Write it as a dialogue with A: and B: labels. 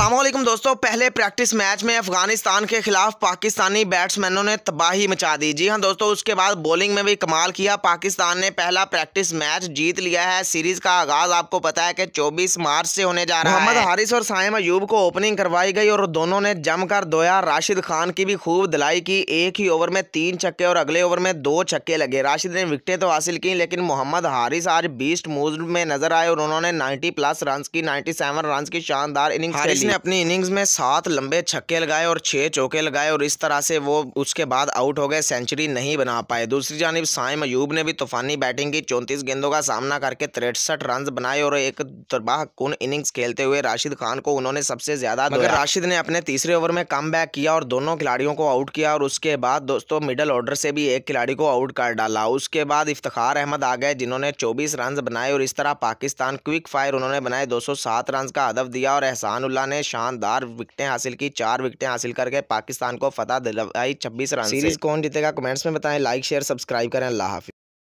A: असलम दोस्तों पहले practice match में अफगानिस्तान के खिलाफ पाकिस्तानी बैट्समैनों ने तबाही मचा दी जी हाँ दोस्तों उसके बाद बॉलिंग में भी कमाल किया पाकिस्तान ने पहला प्रैक्टिस मैच जीत लिया है सीरीज का आगाज आपको पता है कि 24 मार्च से होने जा रहा है मोहम्मद हारिस और साइम अयूब को ओपनिंग करवाई गई और दोनों ने जमकर दोया राशिद खान की भी खूब दिलाई की एक ही ओवर में तीन छक्के और अगले ओवर में दो छक्के लगे राशिद ने विकटें तो हासिल की लेकिन मोहम्मद हारिस आज बीस्ट मूव में नजर आए और उन्होंने नाइन्टी प्लस रन की नाइन्टी सेवन की शानदार इनिंग्स ने अपनी इनिंग्स में सात लंबे छक्के लगाए और छह चौके लगाए और इस तरह से वो उसके बाद आउट हो गए सेंचुरी नहीं बना पाए दूसरी जानब साइम अयूब ने भी तूफानी बैटिंग की चौंतीस गेंदों का सामना करके तिरसठ रन बनाए और एक तबाह कन इनिंग्स खेलते हुए राशिद खान को उन्होंने सबसे ज्यादा राशिद ने अपने तीसरे ओवर में कम किया और दोनों खिलाड़ियों को आउट किया और उसके बाद दोस्तों मिडल ऑर्डर से भी एक खिलाड़ी को आउट कर डाला उसके बाद इफ्तार अहमद आ गए जिन्होंने चौबीस रन बनाए और इस तरह पाकिस्तान क्विक फायर उन्होंने बनाए दो सौ रन का हदफ दिया और एहसान ने शानदार विकटें हासिल की चार विकटें हासिल करके पाकिस्तान को फतह दिलवाई छब्बीस रन सीरीज कौन जीतेगा कमेंट्स में बताएं लाइक शेयर सब्सक्राइब करें अल्लाह हाफि